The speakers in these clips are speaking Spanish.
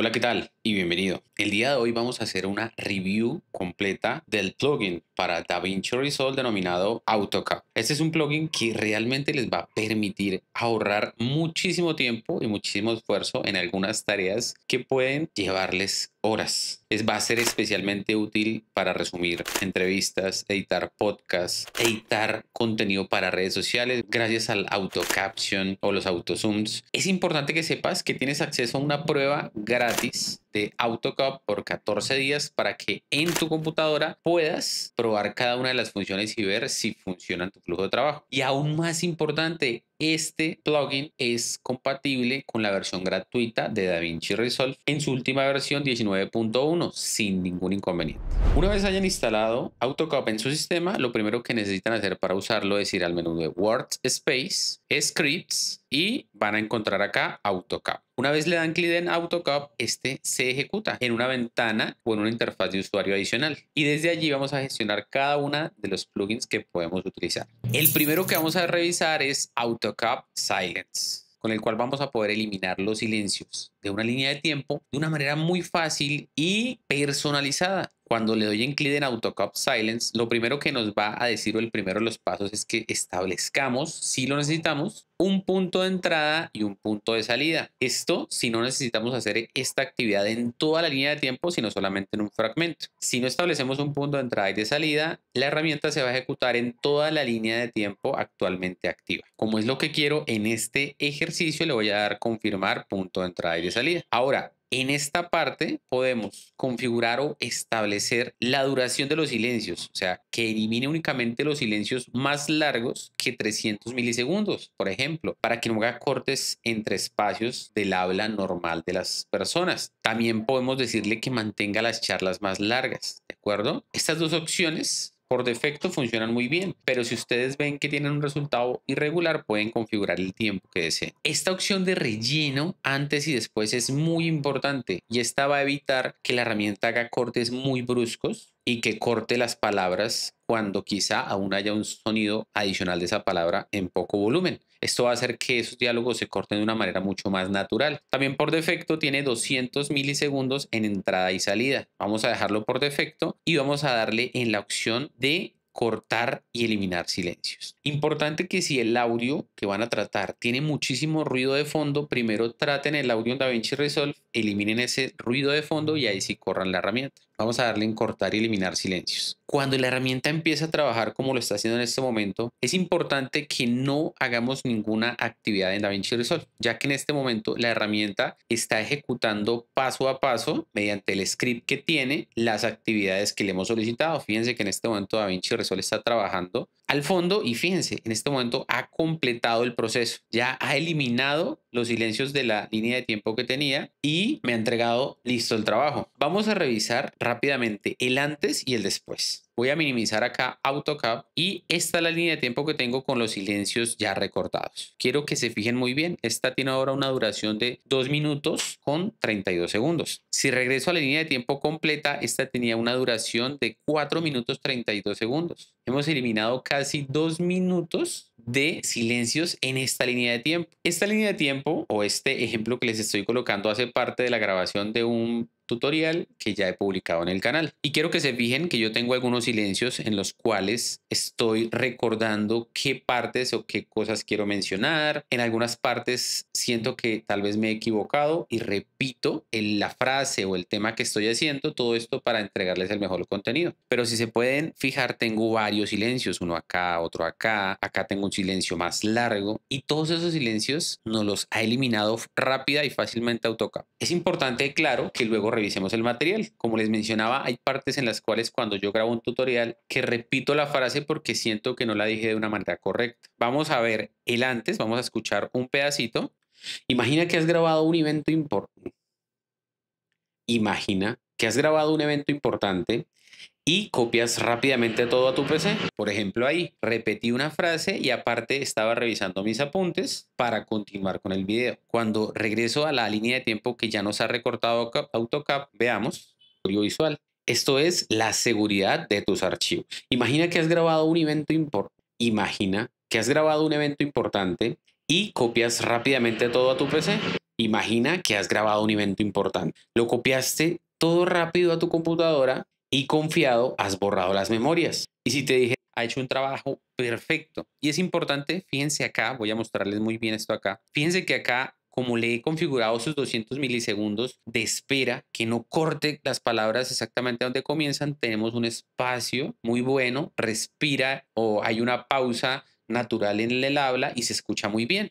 Hola, ¿qué tal? Y bienvenido. El día de hoy vamos a hacer una review completa del plugin para DaVinci Resolve denominado AutoCAD. Este es un plugin que realmente les va a permitir ahorrar muchísimo tiempo y muchísimo esfuerzo en algunas tareas que pueden llevarles horas. Es, va a ser especialmente útil para resumir entrevistas, editar podcasts, editar contenido para redes sociales gracias al AutoCaption o los AutoZooms. Es importante que sepas que tienes acceso a una prueba gratis de AutoCAD por 14 días para que en tu computadora puedas probar cada una de las funciones y ver si funciona tu flujo de trabajo. Y aún más importante, este plugin es compatible con la versión gratuita de DaVinci Resolve en su última versión 19.1 sin ningún inconveniente. Una vez hayan instalado Autocop en su sistema, lo primero que necesitan hacer para usarlo es ir al menú de Space Scripts y van a encontrar acá Autocop. Una vez le dan clic en Autocop este se ejecuta en una ventana o en una interfaz de usuario adicional. Y desde allí vamos a gestionar cada una de los plugins que podemos utilizar. El primero que vamos a revisar es Autocop. Cup Silence, con el cual vamos a poder eliminar los silencios de una línea de tiempo de una manera muy fácil y personalizada. Cuando le doy en clic en AutoCop Silence, lo primero que nos va a decir o el primero de los pasos es que establezcamos, si lo necesitamos, un punto de entrada y un punto de salida. Esto si no necesitamos hacer esta actividad en toda la línea de tiempo, sino solamente en un fragmento. Si no establecemos un punto de entrada y de salida, la herramienta se va a ejecutar en toda la línea de tiempo actualmente activa. Como es lo que quiero en este ejercicio, le voy a dar confirmar punto de entrada y de salida. Ahora, en esta parte podemos configurar o establecer la duración de los silencios, o sea, que elimine únicamente los silencios más largos que 300 milisegundos, por ejemplo, para que no haga cortes entre espacios del habla normal de las personas. También podemos decirle que mantenga las charlas más largas, ¿de acuerdo? Estas dos opciones por defecto funcionan muy bien, pero si ustedes ven que tienen un resultado irregular, pueden configurar el tiempo que deseen. Esta opción de relleno antes y después es muy importante y esta va a evitar que la herramienta haga cortes muy bruscos y que corte las palabras cuando quizá aún haya un sonido adicional de esa palabra en poco volumen. Esto va a hacer que esos diálogos se corten de una manera mucho más natural. También por defecto tiene 200 milisegundos en entrada y salida. Vamos a dejarlo por defecto y vamos a darle en la opción de cortar y eliminar silencios. Importante que si el audio que van a tratar tiene muchísimo ruido de fondo, primero traten el audio en DaVinci Resolve, eliminen ese ruido de fondo y ahí sí corran la herramienta. Vamos a darle en cortar y eliminar silencios. Cuando la herramienta empieza a trabajar como lo está haciendo en este momento, es importante que no hagamos ninguna actividad en DaVinci Resolve, ya que en este momento la herramienta está ejecutando paso a paso mediante el script que tiene las actividades que le hemos solicitado. Fíjense que en este momento DaVinci Resolve está trabajando al fondo y fíjense, en este momento ha completado el proceso, ya ha eliminado los silencios de la línea de tiempo que tenía y me ha entregado listo el trabajo. Vamos a revisar rápidamente el antes y el después voy a minimizar acá AutoCAD y esta es la línea de tiempo que tengo con los silencios ya recortados. Quiero que se fijen muy bien, esta tiene ahora una duración de 2 minutos con 32 segundos. Si regreso a la línea de tiempo completa, esta tenía una duración de 4 minutos 32 segundos. Hemos eliminado casi 2 minutos de silencios en esta línea de tiempo. Esta línea de tiempo o este ejemplo que les estoy colocando hace parte de la grabación de un tutorial que ya he publicado en el canal. Y quiero que se fijen que yo tengo algunos silencios en los cuales estoy recordando qué partes o qué cosas quiero mencionar. En algunas partes siento que tal vez me he equivocado y repito en la frase o el tema que estoy haciendo, todo esto para entregarles el mejor contenido. Pero si se pueden fijar, tengo varios silencios, uno acá, otro acá, acá tengo un silencio más largo y todos esos silencios nos los ha eliminado rápida y fácilmente AutoCAD. Es importante, claro, que luego revisemos el material. Como les mencionaba, hay partes en las cuales cuando yo grabo un tutorial que repito la frase porque siento que no la dije de una manera correcta. Vamos a ver el antes, vamos a escuchar un pedacito. Imagina que has grabado un evento importante. Imagina que has grabado un evento importante y copias rápidamente todo a tu PC. Por ejemplo, ahí repetí una frase y aparte estaba revisando mis apuntes para continuar con el video. Cuando regreso a la línea de tiempo que ya nos ha recortado AutoCap, veamos, audiovisual. Esto es la seguridad de tus archivos. Imagina que has grabado un evento importante. Imagina que has grabado un evento importante y copias rápidamente todo a tu PC. Imagina que has grabado un evento importante. Lo copiaste todo rápido a tu computadora y confiado has borrado las memorias. Y si te dije, ha hecho un trabajo perfecto. Y es importante, fíjense acá, voy a mostrarles muy bien esto acá. Fíjense que acá, como le he configurado sus 200 milisegundos de espera, que no corte las palabras exactamente donde comienzan, tenemos un espacio muy bueno, respira o hay una pausa natural en el habla y se escucha muy bien.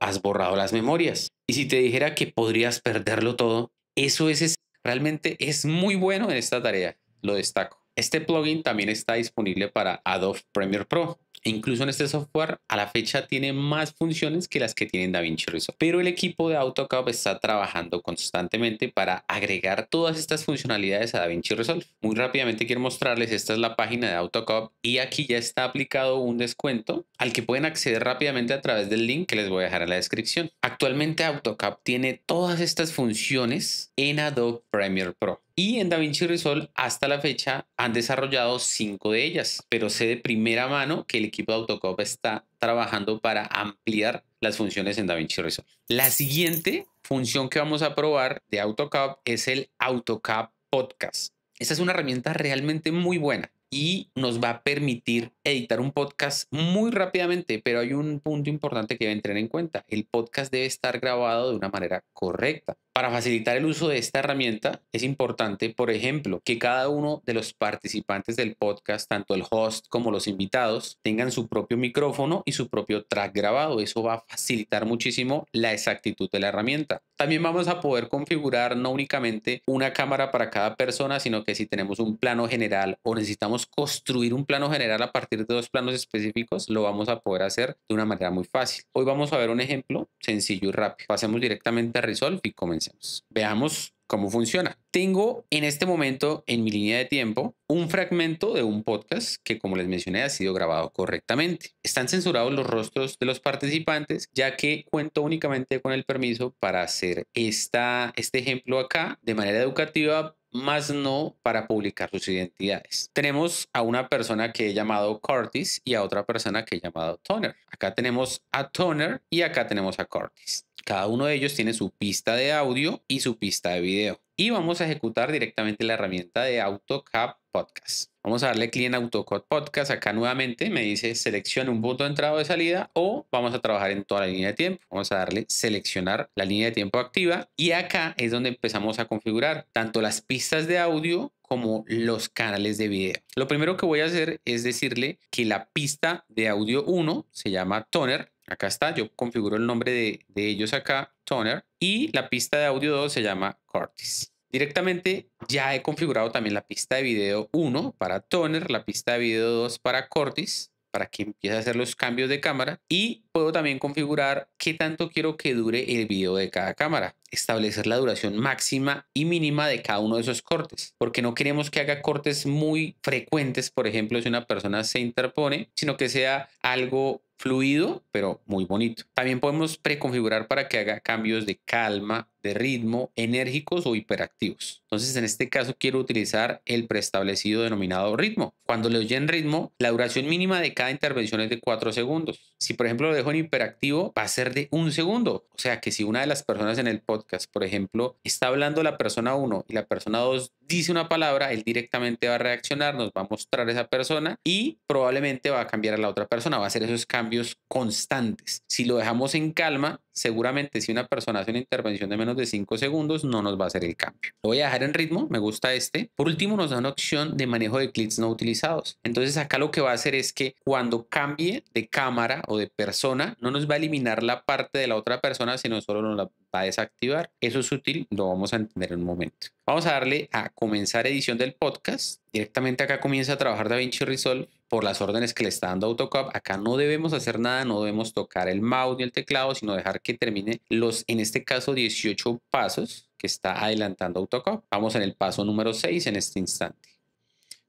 Has borrado las memorias. Y si te dijera que podrías perderlo todo, eso es Realmente es muy bueno en esta tarea, lo destaco. Este plugin también está disponible para Adobe Premiere Pro. incluso en este software a la fecha tiene más funciones que las que tiene DaVinci Resolve. Pero el equipo de AutoCAD está trabajando constantemente para agregar todas estas funcionalidades a DaVinci Resolve. Muy rápidamente quiero mostrarles, esta es la página de AutoCAD y aquí ya está aplicado un descuento al que pueden acceder rápidamente a través del link que les voy a dejar en la descripción. Actualmente AutoCAD tiene todas estas funciones en Adobe Premiere Pro. Y en DaVinci Resolve hasta la fecha han desarrollado cinco de ellas, pero sé de primera mano que el equipo de Autocop está trabajando para ampliar las funciones en DaVinci Resolve. La siguiente función que vamos a probar de AutoCAD es el AutoCAD Podcast. Esta es una herramienta realmente muy buena y nos va a permitir editar un podcast muy rápidamente, pero hay un punto importante que deben tener en cuenta. El podcast debe estar grabado de una manera correcta. Para facilitar el uso de esta herramienta es importante, por ejemplo, que cada uno de los participantes del podcast, tanto el host como los invitados, tengan su propio micrófono y su propio track grabado. Eso va a facilitar muchísimo la exactitud de la herramienta. También vamos a poder configurar no únicamente una cámara para cada persona, sino que si tenemos un plano general o necesitamos construir un plano general a partir de dos planos específicos lo vamos a poder hacer de una manera muy fácil. Hoy vamos a ver un ejemplo sencillo y rápido. Pasemos directamente a Resolve y comencemos. Veamos cómo funciona. Tengo en este momento en mi línea de tiempo un fragmento de un podcast que, como les mencioné, ha sido grabado correctamente. Están censurados los rostros de los participantes, ya que cuento únicamente con el permiso para hacer esta, este ejemplo acá de manera educativa más no para publicar sus identidades. Tenemos a una persona que he llamado Curtis y a otra persona que he llamado Toner. Acá tenemos a Toner y acá tenemos a Curtis. Cada uno de ellos tiene su pista de audio y su pista de video y vamos a ejecutar directamente la herramienta de AutoCAD Podcast. Vamos a darle clic en AutoCAD Podcast. Acá nuevamente me dice seleccione un punto de entrada o de salida o vamos a trabajar en toda la línea de tiempo. Vamos a darle seleccionar la línea de tiempo activa y acá es donde empezamos a configurar tanto las pistas de audio como los canales de video. Lo primero que voy a hacer es decirle que la pista de audio 1 se llama Toner. Acá está, yo configuro el nombre de, de ellos acá, Toner. Y la pista de audio 2 se llama Cortis. Directamente ya he configurado también la pista de video 1 para Toner, la pista de video 2 para Cortis, para que empiece a hacer los cambios de cámara y puedo también configurar qué tanto quiero que dure el video de cada cámara, establecer la duración máxima y mínima de cada uno de esos cortes, porque no queremos que haga cortes muy frecuentes, por ejemplo, si una persona se interpone, sino que sea algo fluido, pero muy bonito. También podemos preconfigurar para que haga cambios de calma, de ritmo, enérgicos o hiperactivos. Entonces, en este caso quiero utilizar el preestablecido denominado ritmo. Cuando le oyen ritmo, la duración mínima de cada intervención es de 4 segundos. Si, por ejemplo, lo dejo en hiperactivo, va a ser de un segundo. O sea, que si una de las personas en el podcast, por ejemplo, está hablando la persona 1 y la persona 2 dice una palabra, él directamente va a reaccionar, nos va a mostrar a esa persona y probablemente va a cambiar a la otra persona, va a hacer esos cambios constantes. Si lo dejamos en calma, seguramente si una persona hace una intervención de menos de 5 segundos, no nos va a hacer el cambio. Lo voy a dejar en ritmo, me gusta este. Por último, nos da una opción de manejo de clics no utilizados. Entonces acá lo que va a hacer es que cuando cambie de cámara o de persona, no nos va a eliminar la parte de la otra persona, sino solo nos la va a desactivar. Eso es útil, lo vamos a entender en un momento. Vamos a darle a comenzar edición del podcast. Directamente acá comienza a trabajar DaVinci Resolve por las órdenes que le está dando AutoCAD. Acá no debemos hacer nada, no debemos tocar el mouse ni el teclado, sino dejar que termine los, en este caso, 18 pasos que está adelantando AutoCop. Vamos en el paso número 6 en este instante.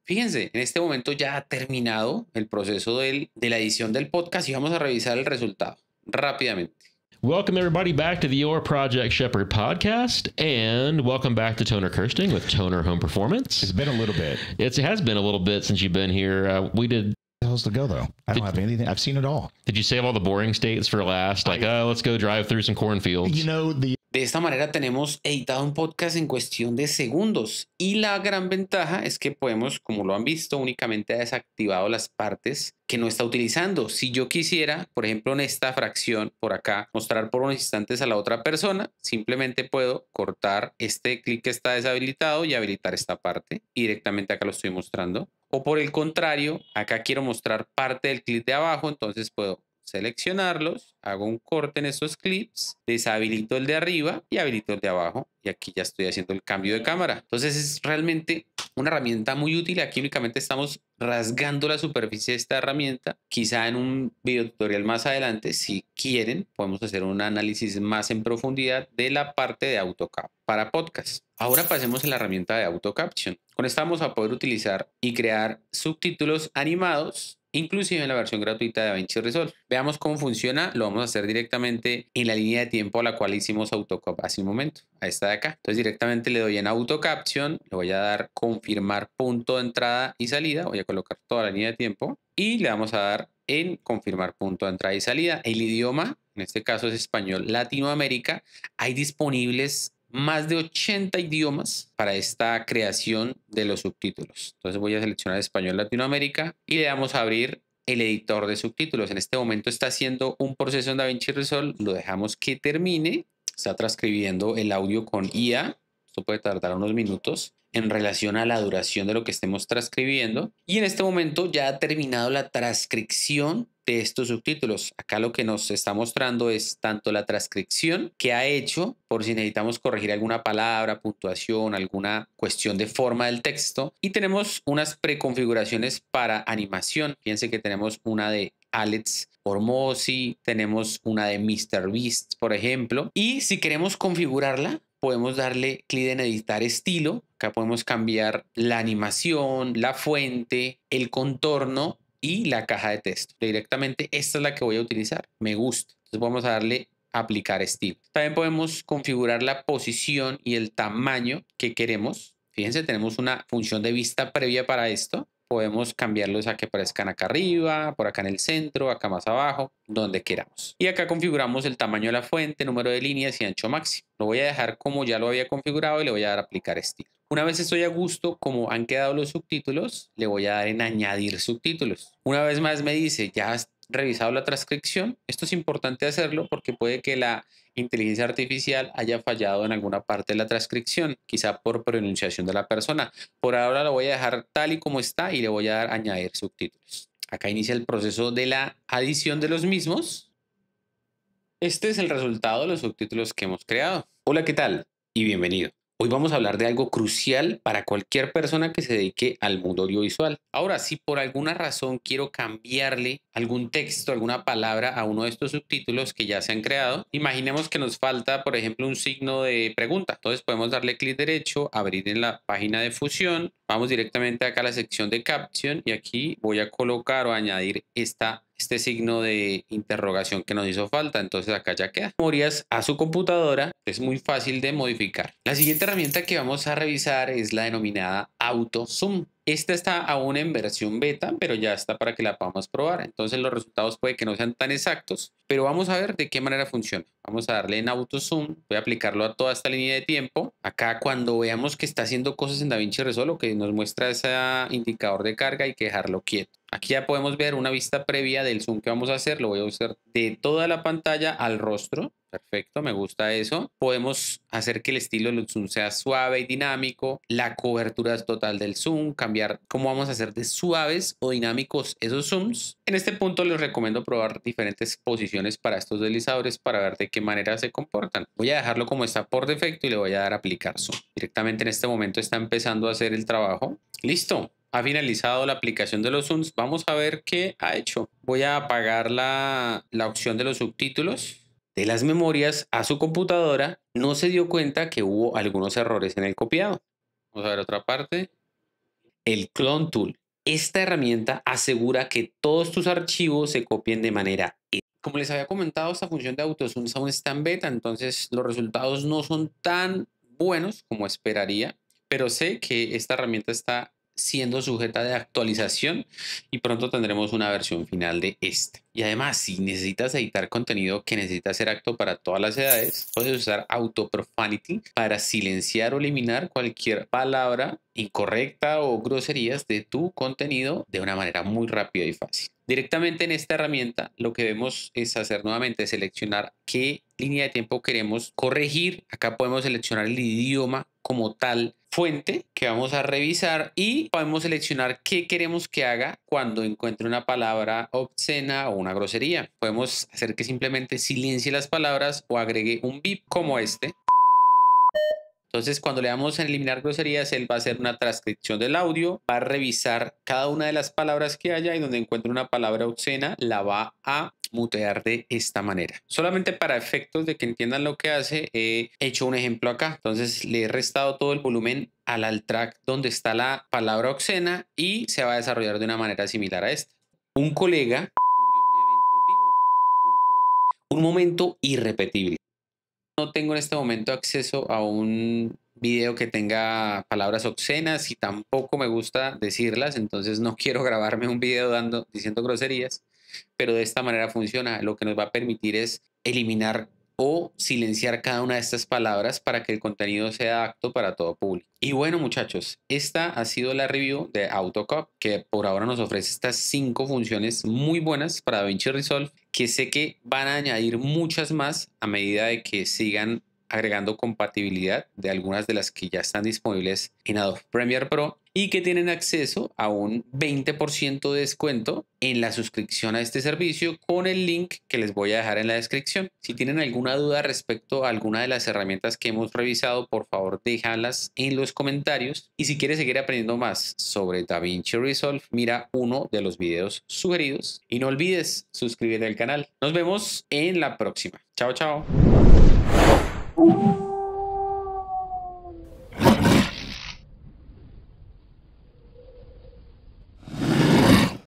Fíjense, en este momento ya ha terminado el proceso del, de la edición del podcast y vamos a revisar el resultado rápidamente. Welcome, everybody, back to the Your Project Shepherd podcast, and welcome back to Toner Kirsting with Toner Home Performance. It's been a little bit. it has been a little bit since you've been here. Uh, we did supposed to go though? I don't did, have anything. I've seen it all. Did you save all the boring states for last? Like, I, oh, let's go drive through some cornfields. You know the De esta manera tenemos editado un podcast en cuestión de segundos y la gran ventaja es que podemos, como lo han visto, únicamente ha desactivado las partes que no está utilizando. Si yo quisiera, por ejemplo, en esta fracción por acá, mostrar por unos instantes a la otra persona, simplemente puedo cortar este clic que está deshabilitado y habilitar esta parte. Y directamente acá lo estoy mostrando. O por el contrario, acá quiero mostrar parte del clic de abajo, entonces puedo seleccionarlos, hago un corte en esos clips, deshabilito el de arriba y habilito el de abajo. Y aquí ya estoy haciendo el cambio de cámara. Entonces es realmente una herramienta muy útil. Aquí únicamente estamos rasgando la superficie de esta herramienta. Quizá en un video tutorial más adelante, si quieren, podemos hacer un análisis más en profundidad de la parte de cap para podcast. Ahora pasemos a la herramienta de AutoCaption. Con esta vamos a poder utilizar y crear subtítulos animados inclusive en la versión gratuita de DaVinci Resolve. Veamos cómo funciona, lo vamos a hacer directamente en la línea de tiempo a la cual hicimos Autocop hace un momento, a esta de acá. Entonces directamente le doy en AutoCaption, le voy a dar confirmar punto de entrada y salida, voy a colocar toda la línea de tiempo y le vamos a dar en confirmar punto de entrada y salida. El idioma, en este caso es español Latinoamérica, hay disponibles más de 80 idiomas para esta creación de los subtítulos. Entonces voy a seleccionar Español Latinoamérica y le damos a abrir el editor de subtítulos. En este momento está haciendo un proceso en DaVinci Resolve, lo dejamos que termine, está transcribiendo el audio con IA, esto puede tardar unos minutos en relación a la duración de lo que estemos transcribiendo y en este momento ya ha terminado la transcripción de estos subtítulos. Acá lo que nos está mostrando es tanto la transcripción que ha hecho por si necesitamos corregir alguna palabra, puntuación, alguna cuestión de forma del texto. Y tenemos unas preconfiguraciones para animación. piense que tenemos una de Alex Hormozzi, tenemos una de Mr. Beast, por ejemplo. Y si queremos configurarla, podemos darle clic en editar estilo. Acá podemos cambiar la animación, la fuente, el contorno y la caja de texto. Directamente esta es la que voy a utilizar. Me gusta. Entonces vamos a darle aplicar estilo. También podemos configurar la posición y el tamaño que queremos. Fíjense, tenemos una función de vista previa para esto. Podemos cambiarlos a que aparezcan acá arriba, por acá en el centro, acá más abajo, donde queramos. Y acá configuramos el tamaño de la fuente, número de líneas y ancho máximo. Lo voy a dejar como ya lo había configurado y le voy a dar aplicar estilo. Una vez estoy a gusto como han quedado los subtítulos, le voy a dar en añadir subtítulos. Una vez más me dice, ya has revisado la transcripción. Esto es importante hacerlo porque puede que la inteligencia artificial haya fallado en alguna parte de la transcripción, quizá por pronunciación de la persona. Por ahora lo voy a dejar tal y como está y le voy a dar añadir subtítulos. Acá inicia el proceso de la adición de los mismos. Este es el resultado de los subtítulos que hemos creado. Hola, ¿qué tal? Y bienvenido. Hoy vamos a hablar de algo crucial para cualquier persona que se dedique al mundo audiovisual. Ahora, si por alguna razón quiero cambiarle algún texto, alguna palabra a uno de estos subtítulos que ya se han creado, imaginemos que nos falta, por ejemplo, un signo de pregunta. Entonces podemos darle clic derecho, abrir en la página de fusión, vamos directamente acá a la sección de caption y aquí voy a colocar o añadir esta este signo de interrogación que nos hizo falta. Entonces acá ya queda. Memorias a su computadora es muy fácil de modificar. La siguiente herramienta que vamos a revisar es la denominada Auto Zoom. Esta está aún en versión beta, pero ya está para que la podamos probar. Entonces los resultados puede que no sean tan exactos, pero vamos a ver de qué manera funciona. Vamos a darle en auto zoom, voy a aplicarlo a toda esta línea de tiempo. Acá cuando veamos que está haciendo cosas en DaVinci Resolve, lo que nos muestra ese indicador de carga y que dejarlo quieto. Aquí ya podemos ver una vista previa del zoom que vamos a hacer. Lo voy a usar de toda la pantalla al rostro. Perfecto, me gusta eso. Podemos hacer que el estilo del zoom sea suave y dinámico, la cobertura total del zoom, cambiar cómo vamos a hacer de suaves o dinámicos esos zooms. En este punto les recomiendo probar diferentes posiciones para estos deslizadores para ver de qué manera se comportan. Voy a dejarlo como está por defecto y le voy a dar a aplicar zoom. Directamente en este momento está empezando a hacer el trabajo. Listo, ha finalizado la aplicación de los Zooms, vamos a ver qué ha hecho. Voy a apagar la, opción de los subtítulos de las memorias a su computadora. No se dio cuenta que hubo algunos errores en el copiado. Vamos a ver otra parte. El Clone Tool. Esta herramienta asegura que todos tus archivos se copien de manera. E-. Como les había comentado, esta función de zooms aún está en beta, entonces los resultados no son tan buenos como esperaría, pero sé que esta herramienta está siendo sujeta de actualización y pronto tendremos una versión final de este. Y además, si necesitas editar contenido que necesita ser acto para todas las edades, puedes usar autoprofanity para silenciar o eliminar cualquier palabra incorrecta o groserías de tu contenido de una manera muy rápida y fácil. Directamente en esta herramienta lo que vemos es hacer nuevamente seleccionar qué línea de tiempo queremos corregir. Acá podemos seleccionar el idioma como tal fuente que vamos a revisar y podemos seleccionar qué queremos que haga cuando encuentre una palabra obscena o una grosería. Podemos hacer que simplemente silencie las palabras o agregue un bip como este. Entonces, cuando le damos a eliminar groserías, él va a hacer una transcripción del audio, va a revisar cada una de las palabras que haya y donde encuentre una palabra obscena, la va a mutear de esta manera. Solamente para efectos de que entiendan lo que hace, he hecho un ejemplo acá. Entonces le he restado todo el volumen al alt track donde está la palabra oxena y se va a desarrollar de una manera similar a esta. Un colega un momento irrepetible. No tengo en este momento acceso a un video que tenga palabras obscenas y tampoco me gusta decirlas, entonces no quiero grabarme un video dando, diciendo groserías pero de esta manera funciona. Lo que nos va a permitir es eliminar o silenciar cada una de estas palabras para que el contenido sea apto para todo público. Y bueno muchachos, esta ha sido la review de AutoCop que por ahora nos ofrece estas cinco funciones muy buenas para DaVinci Resolve que sé que van a añadir muchas más a medida de que sigan agregando compatibilidad de algunas de las que ya están disponibles en Adobe Premiere Pro y que tienen acceso a un 20% de descuento en la suscripción a este servicio con el link que les voy a dejar en la descripción. Si tienen alguna duda respecto a alguna de las herramientas que hemos revisado, por favor déjalas en los comentarios. Y si quieres seguir aprendiendo más sobre DaVinci Resolve, mira uno de los videos sugeridos. Y no olvides suscribirte al canal. Nos vemos en la próxima. Chao, chao.